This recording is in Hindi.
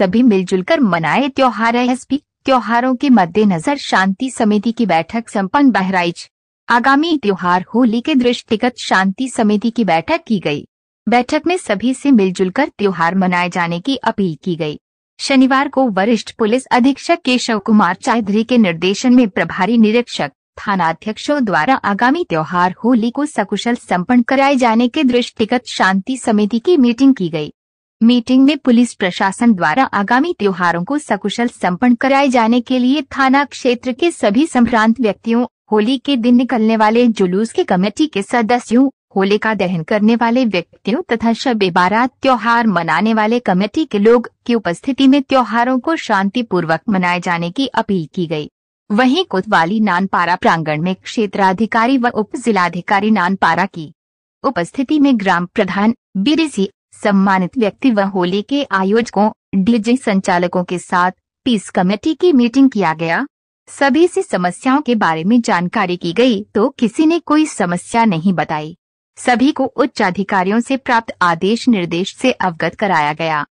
सभी मिलजुल कर मनाए त्योहार पी त्योहारों के मद्देनजर शांति समिति की बैठक संपन्न बहराइच आगामी त्योहार होली के दृष्टिगत शांति समिति की बैठक की गई बैठक में सभी से मिलजुल कर त्योहार मनाए जाने की अपील की गई शनिवार को वरिष्ठ पुलिस अधीक्षक केशव कुमार चौधरी के निर्देशन में प्रभारी निरीक्षक थाना अध्यक्षों द्वारा आगामी त्योहार होली को सकुशल संपन्न कराए जाने के दृष्टिगत शांति समिति की मीटिंग की गई मीटिंग में पुलिस प्रशासन द्वारा आगामी त्योहारों को सकुशल संपन्न कराए जाने के लिए थाना क्षेत्र के सभी संभ्रांत व्यक्तियों होली के दिन निकलने वाले जुलूस के कमेटी के सदस्यों होली का दहन करने वाले व्यक्तियों तथा शब बारात त्योहार मनाने वाले कमेटी के लोग की उपस्थिति में त्योहारों को शांति पूर्वक मनाए जाने की अपील की गई। वहीं कोतवाली नानपारा प्रांगण में क्षेत्राधिकारी व उप जिलाधिकारी नानपारा की उपस्थिति में ग्राम प्रधान बीरिसी सम्मानित व्यक्ति व होली के आयोजकों डीजे संचालकों के साथ पीस कमेटी की मीटिंग किया गया सभी से समस्याओं के बारे में जानकारी की गई तो किसी ने कोई समस्या नहीं बताई सभी को उच्च अधिकारियों से प्राप्त आदेश निर्देश से अवगत कराया गया